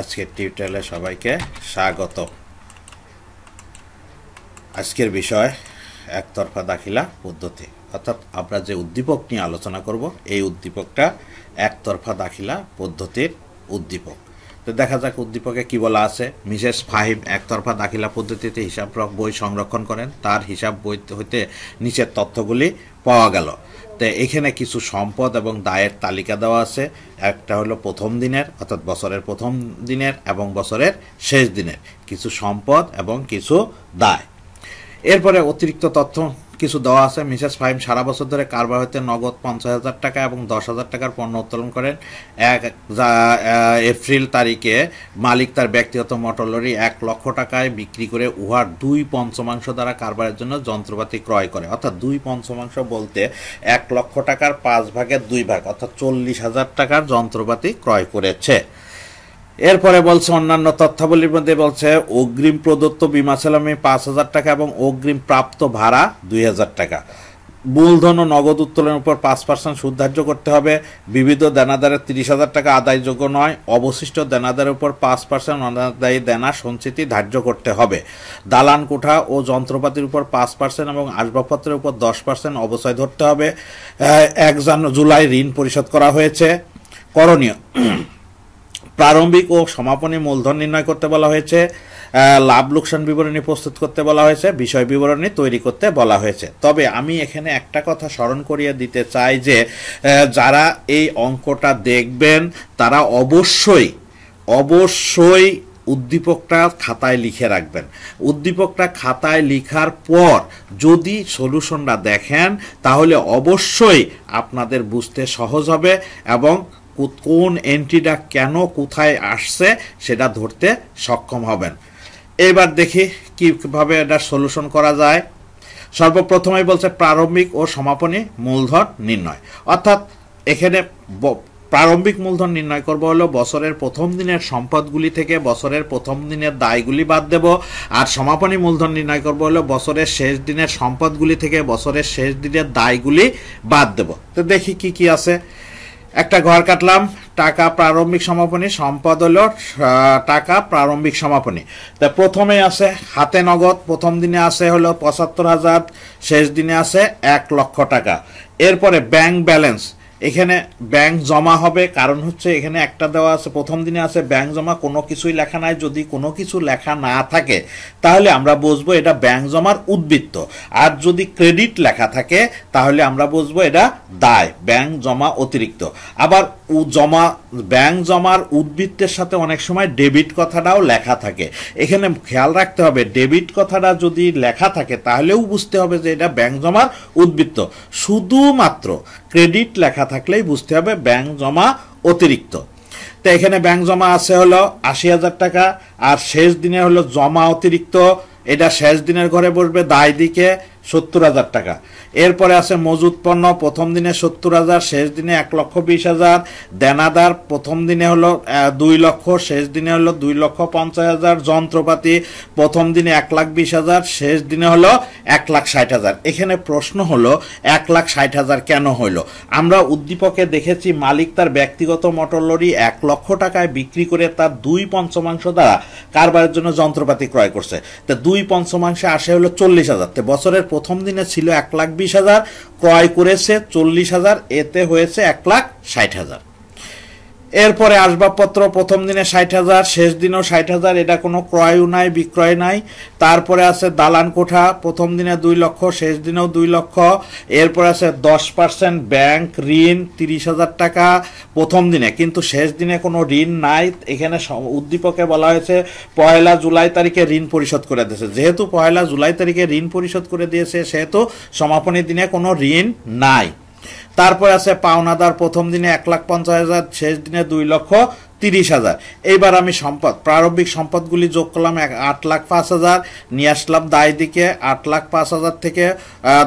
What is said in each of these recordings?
আজকের টিউটোরিয়ালে সবাইকে স্বাগত আজকের বিষয় একতরফা দাখিলা পদ্ধতি অর্থাৎ আমরা যে উদ্দীপক নিয়ে আলোচনা করব এই উদ্দীপকটা একতরফা দাখিলা পদ্ধতির উদ্দীপক তো দেখা যাক উদ্দীপকে কি বলা আছে মিসেস ফাহিম একতরফা দাখিলা পদ্ধতিতে হিসাব বই সংরক্ষণ করেন তার হিসাব বই হইতে নিচের তথ্যগুলি পাওয়া গেল তো এখানে কিছু সম্পদ এবং দায়ের তালিকা দেওয়া আছে একটা হলো প্রথম দিনের অর্থাৎ বছরের প্রথম দিনের এবং বছরের শেষ দিনের কিছু সম্পদ এবং কিছু দায় এরপরে অতিরিক্ত তথ্য কিছু দেওয়া আছে মিসেস ফাহিম সারা বছর ধরে কারবার হইতে নগদ পঞ্চাশ হাজার টাকা এবং দশ হাজার টাকার পণ্য উত্তোলন করেন এক এপ্রিল তারিখে মালিক তার ব্যক্তিগত মোটর লরি এক লক্ষ টাকায় বিক্রি করে উহার দুই পঞ্চমাংশ দ্বারা কারবারের জন্য যন্ত্রপাতি ক্রয় করে অর্থাৎ দুই পঞ্চমাংশ বলতে এক লক্ষ টাকার পাঁচ ভাগের দুই ভাগ অর্থাৎ চল্লিশ হাজার টাকার যন্ত্রপাতি ক্রয় করেছে এরপরে বলছে অন্যান্য তথ্যাবলীর মধ্যে বলছে অগ্রিম প্রদত্ত বিমা সেলামি পাঁচ হাজার টাকা এবং অগ্রিম প্রাপ্ত ভাড়া দুই হাজার টাকা মূলধন ও নগদ উত্তোলনের উপর পাঁচ পার্সেন্ট সুদ ধার্য করতে হবে বিবিধ দেনাদারের তিরিশ হাজার টাকা আদায়যোগ্য নয় অবশিষ্ট দেনাদারের উপর পাঁচ পার্সেন্ট অনাদায়ী দেনা সঞ্চিতি ধার্য করতে হবে দালান কোঠা ও যন্ত্রপাতির উপর পাঁচ পার্সেন্ট এবং আসবাবপত্রের উপর দশ পার্সেন্ট অবচয় ধরতে হবে এক জান জুলাই ঋণ পরিশোধ করা হয়েছে করণীয় প্রারম্ভিক ও সমাপনী মূলধন নির্ণয় করতে বলা হয়েছে লাভ লোকসান বিবরণী প্রস্তুত করতে বলা হয়েছে বিষয় বিবরণী তৈরি করতে বলা হয়েছে তবে আমি এখানে একটা কথা স্মরণ করিয়ে দিতে চাই যে যারা এই অঙ্কটা দেখবেন তারা অবশ্যই অবশ্যই উদ্দীপকটা খাতায় লিখে রাখবেন উদ্দীপকটা খাতায় লিখার পর যদি সলিউশনটা দেখেন তাহলে অবশ্যই আপনাদের বুঝতে সহজ হবে এবং কোন এন্ট্রিটা কেন কোথায় আসছে সেটা ধরতে সক্ষম হবেন এবার দেখি কীভাবে এটা সলিউশন করা যায় সর্বপ্রথমেই বলছে প্রারম্ভিক ও সমাপনী মূলধন নির্ণয় অর্থাৎ এখানে প্রারম্ভিক মূলধন নির্ণয় করব হলো বছরের প্রথম দিনের সম্পদগুলি থেকে বছরের প্রথম দিনের দায়গুলি বাদ দেব আর সমাপনী মূলধন নির্ণয় করব হলো বছরের শেষ দিনের সম্পদগুলি থেকে বছরের শেষ দিনের দায়গুলি বাদ দেব তো দেখি কি কি আছে একটা ঘর কাটলাম টাকা প্রারম্ভিক সমাপনী সম্পদ হলো টাকা প্রারম্ভিক সমাপনী তা প্রথমে আছে হাতে নগদ প্রথম দিনে আছে হলো পঁচাত্তর হাজার শেষ দিনে আছে এক লক্ষ টাকা এরপরে ব্যাংক ব্যালেন্স এখানে ব্যাংক জমা হবে কারণ হচ্ছে এখানে একটা দেওয়া আছে প্রথম দিনে আছে ব্যাংক জমা কোনো কিছুই লেখা নাই যদি কোনো কিছু লেখা না থাকে তাহলে আমরা বুঝবো এটা ব্যাংক জমার উদ্বৃত্ত আর যদি ক্রেডিট লেখা থাকে তাহলে আমরা বুঝবো এটা দায় ব্যাংক জমা অতিরিক্ত আবার জমা ব্যাংক জমার উদ্বৃত্তের সাথে অনেক সময় ডেবিট কথাটাও লেখা থাকে এখানে খেয়াল রাখতে হবে ডেবিট কথাটা যদি লেখা থাকে তাহলেও বুঝতে হবে যে এটা ব্যাংক জমার উদ্বৃত্ত শুধুমাত্র ক্রেডিট লেখা থাকলেই বুঝতে হবে ব্যাংক জমা অতিরিক্ত তো এখানে ব্যাংক জমা আছে হলো আশি হাজার টাকা আর শেষ দিনে হলো জমা অতিরিক্ত এটা শেষ দিনের ঘরে বসবে দায় দিকে সত্তর হাজার টাকা এরপরে আছে মজুদ পণ্য প্রথম দিনে সত্তর হাজার শেষ দিনে এক লক্ষ বিশ হাজার দেনাদার প্রথম দিনে হলো দুই লক্ষ শেষ দিনে হলো দুই লক্ষ পঞ্চাশ হাজার যন্ত্রপাতি প্রথম দিনে এক লাখ বিশ হাজার শেষ দিনে হলো এক লাখ ষাট হাজার এখানে প্রশ্ন হলো এক লাখ ষাট হাজার কেন হইল আমরা উদ্দীপকে দেখেছি মালিক তার ব্যক্তিগত মোটর লরি এক লক্ষ টাকায় বিক্রি করে তার দুই পঞ্চমাংশ দ্বারা কারবারের জন্য যন্ত্রপাতি ক্রয় করছে তা দুই পঞ্চমাংশে আসে হলো চল্লিশ হাজার তো বছরের প্রথম দিনে ছিল এক লাখ বিশ হাজার ক্রয় করেছে চল্লিশ হাজার এতে হয়েছে এক লাখ ষাট হাজার এরপরে আসবাবপত্র প্রথম দিনে ষাট হাজার শেষ দিনেও ষাট হাজার এটা কোনো ক্রয়ও নাই বিক্রয় নাই তারপরে আছে দালান কোঠা প্রথম দিনে দুই লক্ষ শেষ দিনেও দুই লক্ষ এরপরে আছে দশ পার্সেন্ট ব্যাংক ঋণ তিরিশ হাজার টাকা প্রথম দিনে কিন্তু শেষ দিনে কোনো ঋণ নাই এখানে উদ্দীপকে বলা হয়েছে পয়লা জুলাই তারিখে ঋণ পরিশোধ করে দিয়েছে যেহেতু পয়লা জুলাই তারিখে ঋণ পরিশোধ করে দিয়েছে সেহেতু সমাপনী দিনে কোনো ঋণ নাই তারপরে আছে পাওনাদার প্রথম দিনে এক লাখ পঞ্চাশ হাজার শেষ দিনে দুই লক্ষ তিরিশ হাজার এইবার আমি সম্পদ প্রারম্ভিক সম্পদগুলি যোগ করলাম এক আট লাখ পাঁচ হাজার নিয়ে আসলাম দায় দিকে আট লাখ পাঁচ হাজার থেকে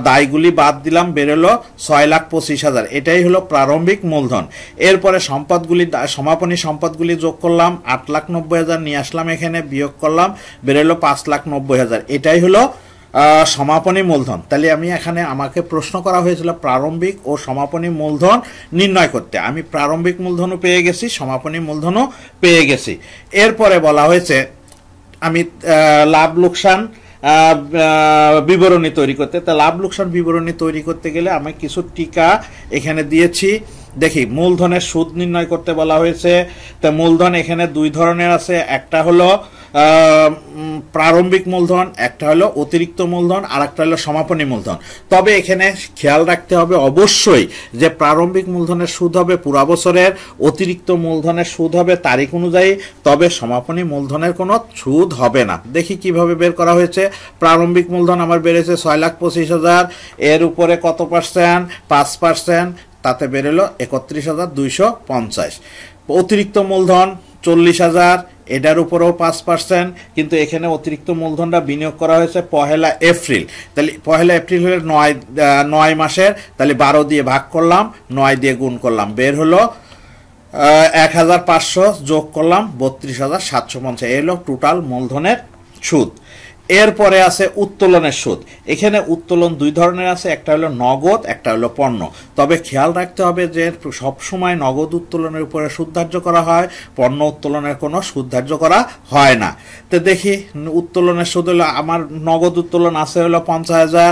দায়গুলি বাদ দিলাম বেরোলো ছয় লাখ পঁচিশ হাজার এটাই হলো প্রারম্ভিক মূলধন এরপরে সম্পদগুলি সমাপনী সম্পদগুলি যোগ করলাম আট লাখ নব্বই হাজার নিয়ে আসলাম এখানে বিয়োগ করলাম বেরোলো পাঁচ লাখ নব্বই হাজার এটাই হলো সমাপনী মূলধন তাহলে আমি এখানে আমাকে প্রশ্ন করা হয়েছিল প্রারম্ভিক ও সমাপনী মূলধন নির্ণয় করতে আমি প্রারম্ভিক মূলধনও পেয়ে গেছি সমাপনী মূলধনও পেয়ে গেছি এরপরে বলা হয়েছে আমি লাভ লোকসান বিবরণী তৈরি করতে তা লাভ লোকসান বিবরণী তৈরি করতে গেলে আমি কিছু টিকা এখানে দিয়েছি দেখি মূলধনের সুদ নির্ণয় করতে বলা হয়েছে তো মূলধন এখানে দুই ধরনের আছে একটা হলো প্রারম্ভিক মূলধন একটা হলো অতিরিক্ত মূলধন আর একটা হলো সমাপনী মূলধন তবে এখানে খেয়াল রাখতে হবে অবশ্যই যে প্রারম্ভিক মূলধনের সুদ হবে পুরা বছরের অতিরিক্ত মূলধনের সুদ হবে তারিখ অনুযায়ী তবে সমাপনী মূলধনের কোনো সুদ হবে না দেখি কিভাবে বের করা হয়েছে প্রারম্ভিক মূলধন আমার বেড়েছে ছয় লাখ পঁচিশ হাজার এর উপরে কত পার্সেন্ট পাঁচ পার্সেন্ট তাতে বেরোলো একত্রিশ হাজার দুইশো পঞ্চাশ অতিরিক্ত মূলধন চল্লিশ হাজার এটার উপরেও পাঁচ পার্সেন্ট কিন্তু এখানে অতিরিক্ত মূলধনটা বিনিয়োগ করা হয়েছে পহেলা এপ্রিল তাহলে পহেলা এপ্রিল হলে নয় নয় মাসের তাহলে বারো দিয়ে ভাগ করলাম নয় দিয়ে গুণ করলাম বের হলো এক হাজার পাঁচশো যোগ করলাম বত্রিশ হাজার সাতশো পঞ্চাশ এলো টোটাল মূলধনের সুদ এরপরে আছে উত্তোলনের সুদ এখানে উত্তোলন দুই ধরনের আছে একটা হলো নগদ একটা হলো পণ্য তবে খেয়াল রাখতে হবে যে সবসময় নগদ উত্তোলনের উপরে সুদ ধার্য করা হয় পণ্য উত্তোলনের কোনো সুদ ধার্য করা হয় না তো দেখি উত্তোলনের সুদ হলো আমার নগদ উত্তোলন আছে হলো পঞ্চাশ হাজার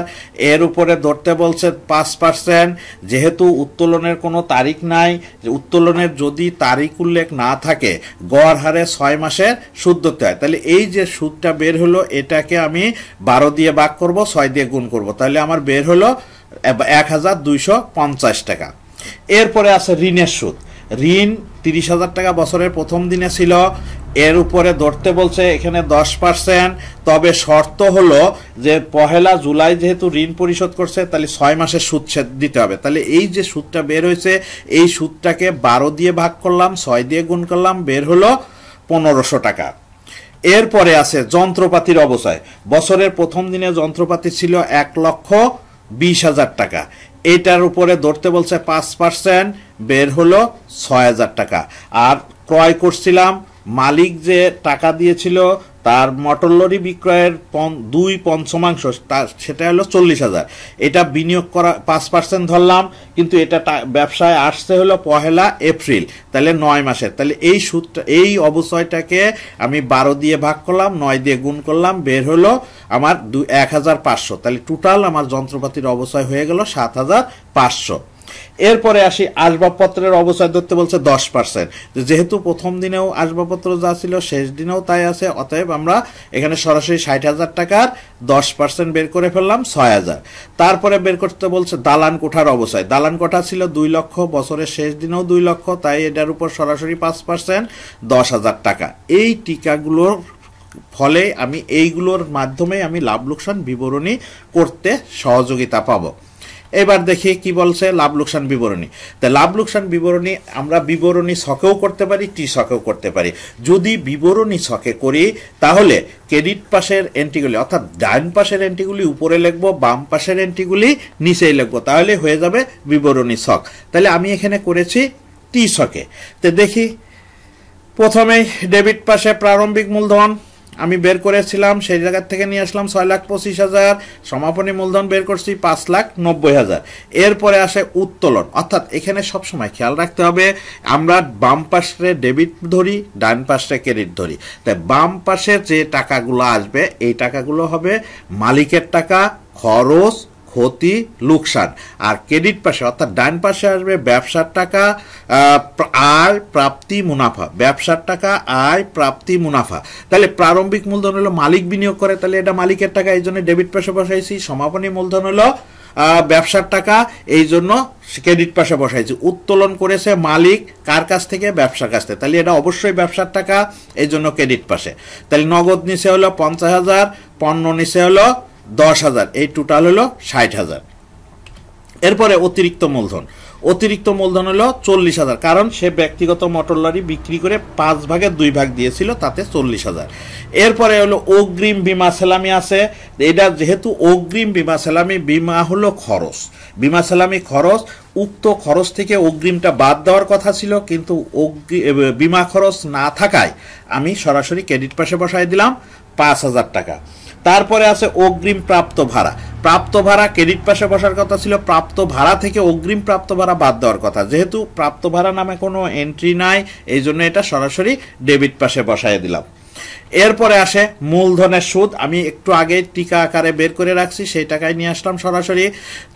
এর উপরে ধরতে বলছে পাঁচ পার্সেন্ট যেহেতু উত্তোলনের কোনো তারিখ নাই উত্তোলনের যদি তারিখ উল্লেখ না থাকে গড় হারে ছয় মাসের সুদ ধরতে হয় তাহলে এই যে সুদটা বের হলো এটা এটাকে আমি বারো দিয়ে ভাগ করব ছয় দিয়ে গুণ করব তাহলে আমার বের হলো এক হাজার দুইশো পঞ্চাশ টাকা এরপরে আছে ঋণের সুদ ঋণ তিরিশ হাজার টাকা বছরের প্রথম দিনে ছিল এর উপরে ধরতে বলছে এখানে দশ পার্সেন্ট তবে শর্ত হলো যে পহেলা জুলাই যেহেতু ঋণ পরিশোধ করছে তাহলে ছয় মাসের সুদ দিতে হবে তাহলে এই যে সুদটা বের হয়েছে এই সুদটাকে বারো দিয়ে ভাগ করলাম ছয় দিয়ে গুণ করলাম বের হলো পনেরোশো টাকা এরপরে আছে যন্ত্রপাতির অবচয় বছরের প্রথম দিনে যন্ত্রপাতি ছিল এক লক্ষ বিশ হাজার টাকা এটার উপরে ধরতে বলছে পাঁচ পার্সেন্ট বের হলো ছয় হাজার টাকা আর ক্রয় করছিলাম মালিক যে টাকা দিয়েছিল তার মোটর লরি বিক্রয়ের দুই পঞ্চমাংশ সেটা হলো চল্লিশ হাজার এটা বিনিয়োগ করা পাঁচ পার্সেন্ট ধরলাম কিন্তু এটা ব্যবসায় আসতে হলো পহেলা এপ্রিল তাহলে নয় মাসের তাহলে এই সুদটা এই অবচয়টাকে আমি বারো দিয়ে ভাগ করলাম নয় দিয়ে গুণ করলাম বের হলো আমার দু এক হাজার পাঁচশো তাহলে টোটাল আমার যন্ত্রপাতির অবচয় হয়ে গেল সাত হাজার পাঁচশো এরপরে আসি আসবাবপত্রের অবচয় ধরতে বলছে দশ পার্সেন্ট যেহেতু প্রথম দিনেও আসবাবপত্র যা ছিল শেষ দিনেও তাই আছে অতএব আমরা এখানে সরাসরি ষাট হাজার টাকার দশ পার্সেন্ট বের করে ফেললাম ছয় হাজার তারপরে বের করতে বলছে দালান কোঠার অবচয় দালান কোঠা ছিল দুই লক্ষ বছরের শেষ দিনেও দুই লক্ষ তাই এটার উপর সরাসরি পাঁচ পার্সেন্ট দশ হাজার টাকা এই টিকাগুলোর ফলে আমি এইগুলোর মাধ্যমে আমি লাভ লোকসান বিবরণী করতে সহযোগিতা পাবো এবার দেখি কি বলছে লাভ লোকসান বিবরণী তা লাভ লোকসান বিবরণী আমরা বিবরণী ছকেও করতে পারি টি ছকেও করতে পারি যদি বিবরণী ছকে করি তাহলে ক্রেডিট পাশের এন্ট্রিগুলি অর্থাৎ ডান পাশের এন্ট্রিগুলি উপরে লিখব বাম পাশের এন্ট্রিগুলি নিচেই লিখব তাহলে হয়ে যাবে বিবরণী ছক তাহলে আমি এখানে করেছি টি ছকে তো দেখি প্রথমে ডেবিট পাশে প্রারম্ভিক মূলধন আমি বের করেছিলাম সেই জায়গার থেকে নিয়ে আসলাম ছয় লাখ পঁচিশ হাজার সমাপনী মূলধন বের করছি পাঁচ লাখ নব্বই হাজার এরপরে আসে উত্তোলন অর্থাৎ এখানে সবসময় খেয়াল রাখতে হবে আমরা বাম পাশে ডেবিট ধরি ডান পাশে ক্রেডিট ধরি তাই বাম পাশে যে টাকাগুলো আসবে এই টাকাগুলো হবে মালিকের টাকা খরচ ক্ষতি লোকসান আর ক্রেডিট পাশে অর্থাৎ ডান পাশে আসবে ব্যবসার টাকা আয় প্রাপ্তি মুনাফা ব্যবসার টাকা আয় প্রাপ্তি মুনাফা তাহলে প্রারম্ভিক মূলধন হলো মালিক বিনিয়োগ করে তাহলে এটা মালিকের টাকা এই জন্য ডেবিট পাশে বসাইছি সমাপনী মূলধন হলো ব্যবসার টাকা এই জন্য ক্রেডিট পাশে বসাইছি উত্তোলন করেছে মালিক কার কাছ থেকে ব্যবসার কাছ থেকে তাহলে এটা অবশ্যই ব্যবসার টাকা এই জন্য ক্রেডিট পাশে তাহলে নগদ নিচে হলো পঞ্চাশ হাজার পণ্য নিচে হলো দশ হাজার এই টোটাল হলো ষাট হাজার এরপরে অতিরিক্ত মূলধন অতিরিক্ত মূলধন হলো চল্লিশ হাজার কারণ সে ব্যক্তিগত মোটর লরি বিক্রি করে পাঁচ ভাগের দুই ভাগ দিয়েছিল তাতে চল্লিশ হাজার এরপরে হলো অগ্রিম বিমা সেলামি আছে এটা যেহেতু অগ্রিম বিমা সেলামি বিমা হলো খরচ বিমা সেলামি খরচ উক্ত খরচ থেকে অগ্রিমটা বাদ দেওয়ার কথা ছিল কিন্তু বিমা খরচ না থাকায় আমি সরাসরি ক্রেডিট পাশে বসায় দিলাম পাঁচ হাজার টাকা তারপরে আছে অগ্রিম প্রাপ্ত ভাড়া প্রাপ্ত ভাড়া ক্রেডিট পাশে বসার কথা ছিল প্রাপ্ত ভাড়া থেকে অগ্রিম প্রাপ্ত ভাড়া বাদ দেওয়ার কথা যেহেতু প্রাপ্ত ভাড়া নামে কোনো এন্ট্রি নাই এই জন্য এটা সরাসরি ডেবিট পাশে বসায় দিলাম এরপরে আসে মূলধনের সুদ আমি একটু আগে টিকা আকারে বের করে রাখছি সেই টাকায় নিয়ে আসলাম সরাসরি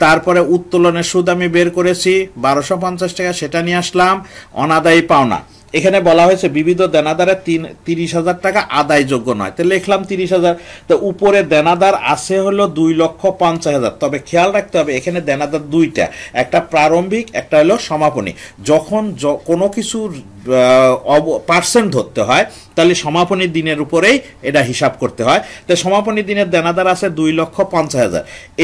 তারপরে উত্তোলনের সুদ আমি বের করেছি বারোশো পঞ্চাশ টাকা সেটা নিয়ে আসলাম অনাদায়ী পাওনা এখানে বলা হয়েছে বিবিধ দেনাদারের তিন তিরিশ হাজার টাকা আদায়যোগ্য নয় তো লিখলাম তিরিশ হাজার তো উপরে দেনাদার আছে হলো দুই লক্ষ পঞ্চাশ হাজার তবে খেয়াল রাখতে হবে এখানে দেনাদার দুইটা একটা প্রারম্ভিক একটা হলো সমাপনী যখন কোনো কিছুর পার্সেন্ট ধরতে হয় তাহলে সমাপনী দিনের উপরেই এটা হিসাব করতে হয় তো সমাপনী দিনের দেনাদার আছে দুই লক্ষ পঞ্চাশ হাজার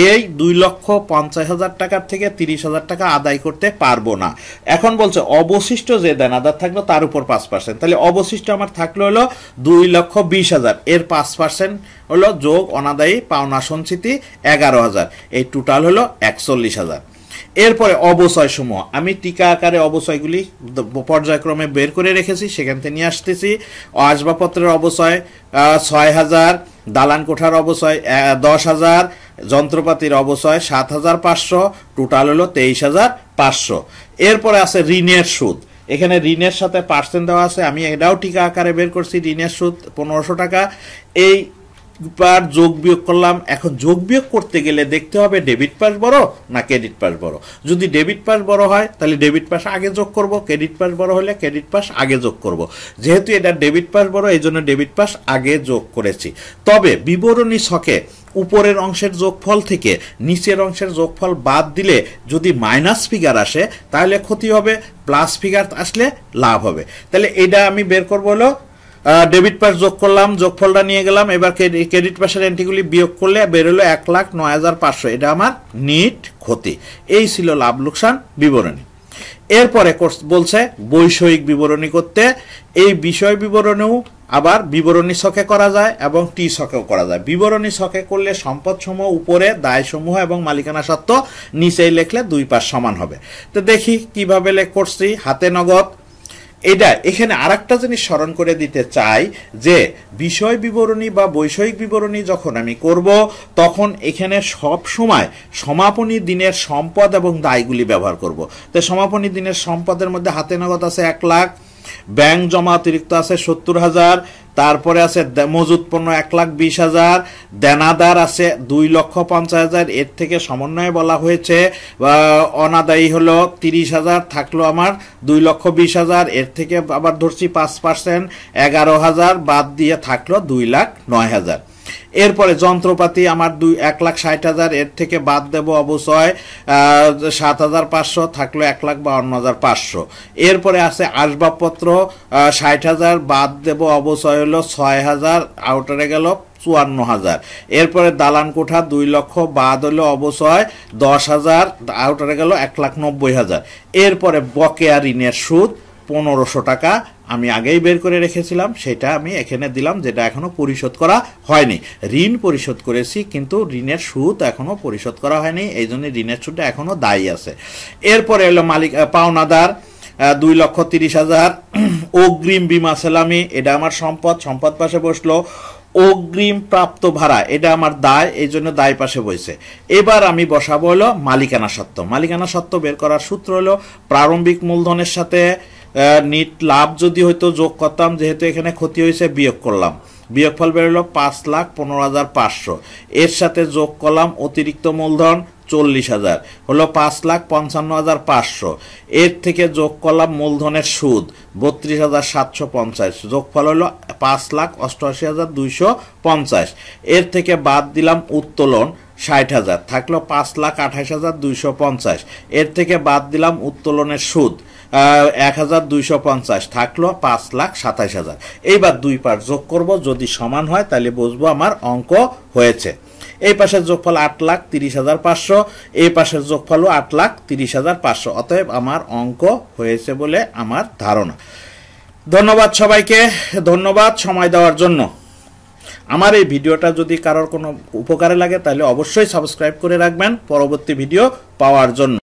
এই দুই লক্ষ পঞ্চাশ হাজার টাকার থেকে তিরিশ হাজার টাকা আদায় করতে পারবো না এখন বলছে অবশিষ্ট যে দেনাদার থাকলো তার তার উপর পাঁচ পার্সেন্ট তাহলে অবশিষ্ট আমার থাকলো হলো দুই লক্ষ বিশ হাজার এর পাঁচ পার্সেন্ট হলো যোগ অনাদায়ী পাওনা সঞ্চিতি এগারো হাজার এই টোটাল হলো একচল্লিশ হাজার এরপরে অবসয় সমূহ আমি টিকা আকারে অবসয়গুলি পর্যায়ক্রমে বের করে রেখেছি সেখান থেকে নিয়ে আসতেছি আসবাবপত্রের অবসয় ছয় হাজার দালান কোঠার অবসয় দশ হাজার যন্ত্রপাতির অবসয় সাত হাজার পাঁচশো টোটাল হলো তেইশ হাজার পাঁচশো এরপরে আছে ঋণের সুদ এখানে ঋণের সাথে পার্সেন্ট দেওয়া আছে আমি এটাও টিকা আকারে বের করছি ঋণের সুদ পনেরোশো টাকা এই পার যোগ বিয়োগ করলাম এখন যোগ বিয়োগ করতে গেলে দেখতে হবে ডেবিট পাস বড় না ক্রেডিট পাস বড় যদি ডেবিট পাস বড় হয় তাহলে ডেবিট পাস আগে যোগ করব ক্রেডিট পাস বড় হলে ক্রেডিট পাস আগে যোগ করব যেহেতু এটা ডেবিট পাস বড় এই জন্য ডেবিট পাস আগে যোগ করেছি তবে বিবরণী ছকে উপরের অংশের যোগফল থেকে নিচের অংশের যোগফল বাদ দিলে যদি মাইনাস ফিগার আসে তাহলে ক্ষতি হবে প্লাস ফিগার আসলে লাভ হবে তাহলে এটা আমি বের করবো হলো ডেবিট পাস যোগ করলাম যোগফলটা নিয়ে গেলাম এবার ক্রেডিট পাসের এন্ট্রিগুলি বিয়োগ করলে বেরোলো এক লাখ নয় হাজার পাঁচশো এটা আমার নিট ক্ষতি এই ছিল লাভ লোকসান বিবরণী এরপরে কোর্স বলছে বৈষয়িক বিবরণী করতে এই বিষয় বিবরণেও আবার বিবরণী ছকে করা যায় এবং টি ছকেও করা যায় বিবরণী ছকে করলে সম্পদসমূহ উপরে দায়সমূহ এবং মালিকানা সত্ত্ব নিচেই লেখলে দুই পাশ সমান হবে তো দেখি কিভাবে লেখ করছি হাতে নগদ এটা এখানে আর একটা জিনিস স্মরণ করে দিতে চাই যে বিষয় বিবরণী বা বৈষয়িক বিবরণী যখন আমি করব তখন এখানে সব সময় সমাপনী দিনের সম্পদ এবং দায়গুলি ব্যবহার করব। তো সমাপনী দিনের সম্পদের মধ্যে হাতে নগদ আছে এক লাখ ব্যাংক জমা অতিরিক্ত আছে সত্তর হাজার তারপরে আছে মজুদ পণ্য এক লাখ বিশ হাজার দেনাদার আছে দুই লক্ষ পঞ্চাশ হাজার এর থেকে সমন্বয়ে বলা হয়েছে অনাদায়ী হলো তিরিশ হাজার থাকলো আমার দুই লক্ষ বিশ হাজার এর থেকে আবার ধরছি পাঁচ পার্সেন্ট এগারো হাজার বাদ দিয়ে থাকলো দুই লাখ নয় হাজার এরপরে যন্ত্রপাতি আমার দুই এক লাখ ষাট হাজার এর থেকে বাদ দেব অবশ্যই সাত হাজার পাঁচশো থাকলো এক লাখ বাউন্ন হাজার পাঁচশো এরপরে আছে আসবাবপত্র ষাট হাজার বাদ দেব অবশ্যই হলো ছয় হাজার আউটারে গেল চুয়ান্ন হাজার এরপরে দালান কোঠা দুই লক্ষ বাদ হলো অবশ্যই দশ হাজার আউটারে গেল এক লাখ নব্বই হাজার এরপরে বকেয়া ঋণের সুদ পনেরোশো টাকা আমি আগেই বের করে রেখেছিলাম সেটা আমি এখানে দিলাম যেটা এখনও পরিশোধ করা হয়নি ঋণ পরিশোধ করেছি কিন্তু ঋণের সুদ এখনও পরিশোধ করা হয়নি এই জন্য ঋণের সুদটা এখনও দায়ী আছে এরপরে এলো মালিক পাওনাদার দুই লক্ষ তিরিশ হাজার অগ্রিম বিমা সেলামি এটা আমার সম্পদ সম্পদ পাশে বসলো অগ্রিম প্রাপ্ত ভাড়া এটা আমার দায় এই জন্য দায় পাশে বইছে এবার আমি বসাবো হলো মালিকানা সত্ত্ব মালিকানা সত্ত্ব বের করার সূত্র হলো প্রারম্ভিক মূলধনের সাথে নিট লাভ যদি হয়তো যোগ করতাম যেহেতু এখানে ক্ষতি হয়েছে বিয়োগ করলাম বিয়োগফল বেরোলো পাঁচ লাখ পনেরো হাজার পাঁচশো এর সাথে যোগ করলাম অতিরিক্ত মূলধন চল্লিশ হাজার হলো পাঁচ লাখ পঞ্চান্ন হাজার পাঁচশো এর থেকে যোগ করলাম মূলধনের সুদ বত্রিশ হাজার সাতশো পঞ্চাশ যোগফল হলো পাঁচ লাখ অষ্টআশি হাজার দুইশো পঞ্চাশ এর থেকে বাদ দিলাম উত্তোলন ষাট হাজার থাকলো পাঁচ লাখ আঠাশ হাজার দুইশো পঞ্চাশ এর থেকে বাদ দিলাম উত্তোলনের সুদ এক হাজার দুইশো পঞ্চাশ থাকলো পাঁচ লাখ সাতাইশ হাজার এইবার দুই পার যোগ করব যদি সমান হয় তাহলে বুঝবো আমার অঙ্ক হয়েছে এই পাশের যোগফল আট লাখ তিরিশ হাজার পাঁচশো এই পাশের যোগফলও আট লাখ তিরিশ হাজার পাঁচশো অতএব আমার অঙ্ক হয়েছে বলে আমার ধারণা ধন্যবাদ সবাইকে ধন্যবাদ সময় দেওয়ার জন্য আমার এই ভিডিওটা যদি কারোর কোনো উপকারে লাগে তাহলে অবশ্যই সাবস্ক্রাইব করে রাখবেন পরবর্তী ভিডিও পাওয়ার জন্য